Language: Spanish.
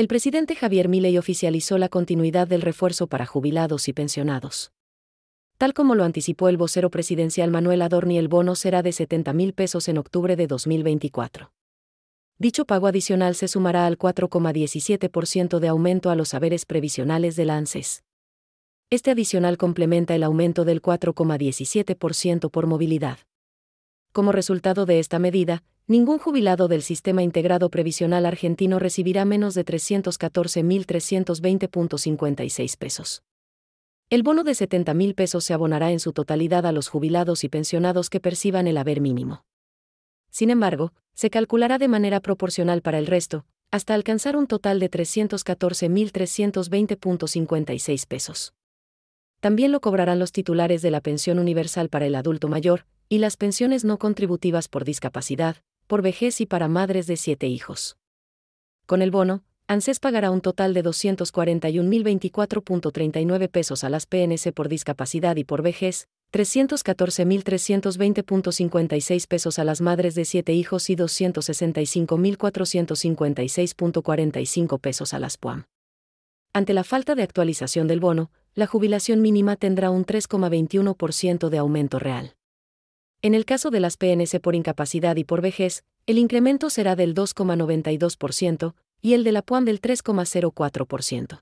El presidente Javier Milei oficializó la continuidad del refuerzo para jubilados y pensionados. Tal como lo anticipó el vocero presidencial Manuel Adorni, el bono será de 70 mil pesos en octubre de 2024. Dicho pago adicional se sumará al 4,17% de aumento a los saberes previsionales de la ANSES. Este adicional complementa el aumento del 4,17% por movilidad. Como resultado de esta medida, ningún jubilado del sistema integrado previsional argentino recibirá menos de 314.320.56 pesos. El bono de 70.000 pesos se abonará en su totalidad a los jubilados y pensionados que perciban el haber mínimo. Sin embargo, se calculará de manera proporcional para el resto, hasta alcanzar un total de 314.320.56 pesos. También lo cobrarán los titulares de la pensión universal para el adulto mayor, y las pensiones no contributivas por discapacidad, por vejez y para madres de siete hijos. Con el bono, ANSES pagará un total de 241.024.39 pesos a las PNC por discapacidad y por vejez, 314.320.56 pesos a las madres de siete hijos y 265.456.45 pesos a las PUAM. Ante la falta de actualización del bono, la jubilación mínima tendrá un 3,21% de aumento real. En el caso de las PNC por incapacidad y por vejez, el incremento será del 2,92% y el de la PUAM del 3,04%.